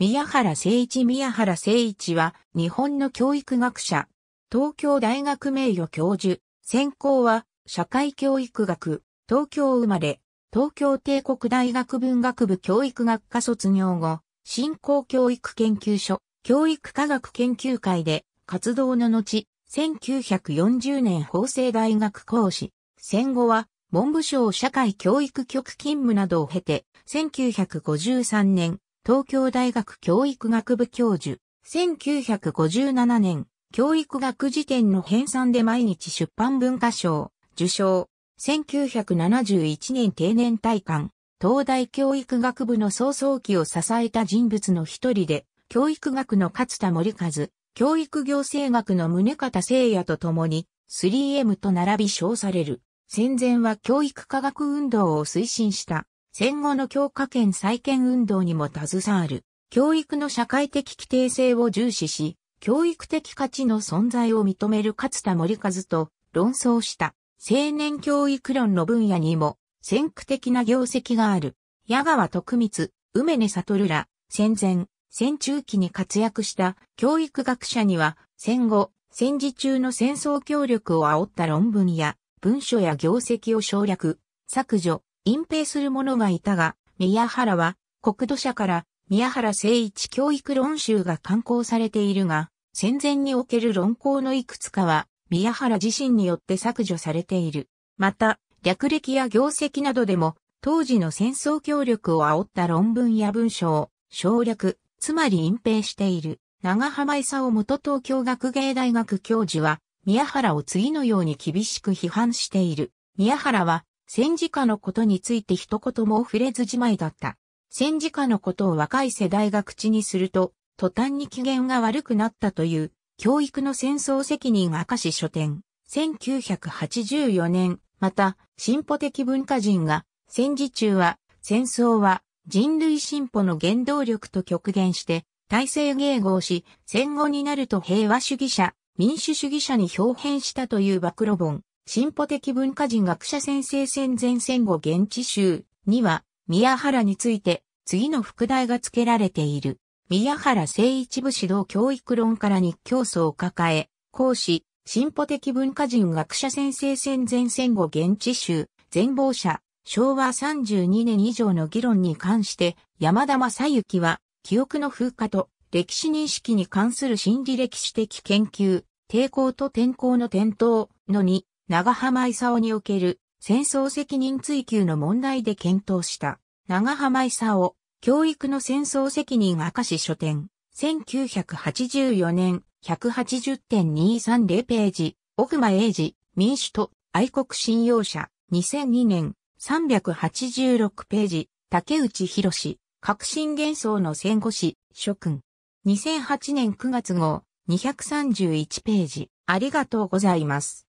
宮原誠一宮原誠一は日本の教育学者、東京大学名誉教授、専攻は社会教育学、東京生まれ、東京帝国大学文学部教育学科卒業後、振興教育研究所、教育科学研究会で活動の後、1940年法政大学講師、戦後は文部省社会教育局勤務などを経て、1953年、東京大学教育学部教授、1957年、教育学辞典の編纂で毎日出版文化賞、受賞、1971年定年退官、東大教育学部の創創期を支えた人物の一人で、教育学の勝田森和、教育行政学の宗方聖也と共に 3M と並び称される。戦前は教育科学運動を推進した戦後の教科権再建運動にも携わる、教育の社会的規定性を重視し、教育的価値の存在を認める勝田森和と論争した青年教育論の分野にも先駆的な業績がある。矢川徳光、梅根悟ら、戦前、戦中期に活躍した教育学者には戦後、戦時中の戦争協力を煽った論文や文書や業績を省略、削除、隠蔽する者がいたが、宮原は、国土社から宮原誠一教育論集が刊行されているが、戦前における論考のいくつかは、宮原自身によって削除されている。また、略歴や業績などでも、当時の戦争協力を煽った論文や文章、省略、つまり隠蔽している。長浜勲元東京学芸大学教授は、宮原を次のように厳しく批判している。宮原は、戦時下のことについて一言も触れずじまいだった。戦時下のことを若い世代が口にすると、途端に機嫌が悪くなったという、教育の戦争責任明石書店。1984年、また、進歩的文化人が、戦時中は、戦争は人類進歩の原動力と極限して、体制迎合し、戦後になると平和主義者、民主主義者に表変したという暴露本。進歩的文化人学者先生戦前戦後現地集には、宮原について、次の副題が付けられている。宮原誠一部指導教育論から日教祖を抱え、講師、進歩的文化人学者先生戦前戦後現地集、全謀者、昭和32年以上の議論に関して、山田正幸は、記憶の風化と歴史認識に関する心理歴史的研究、抵抗と転校の転倒の2、長浜勲における戦争責任追及の問題で検討した。長浜勲、教育の戦争責任明石書店、1984年、180.230ページ、奥間英二、民主と愛国信用者、2002年、386ページ、竹内博革新幻想の戦後史、諸君。2008年9月号、231ページ、ありがとうございます。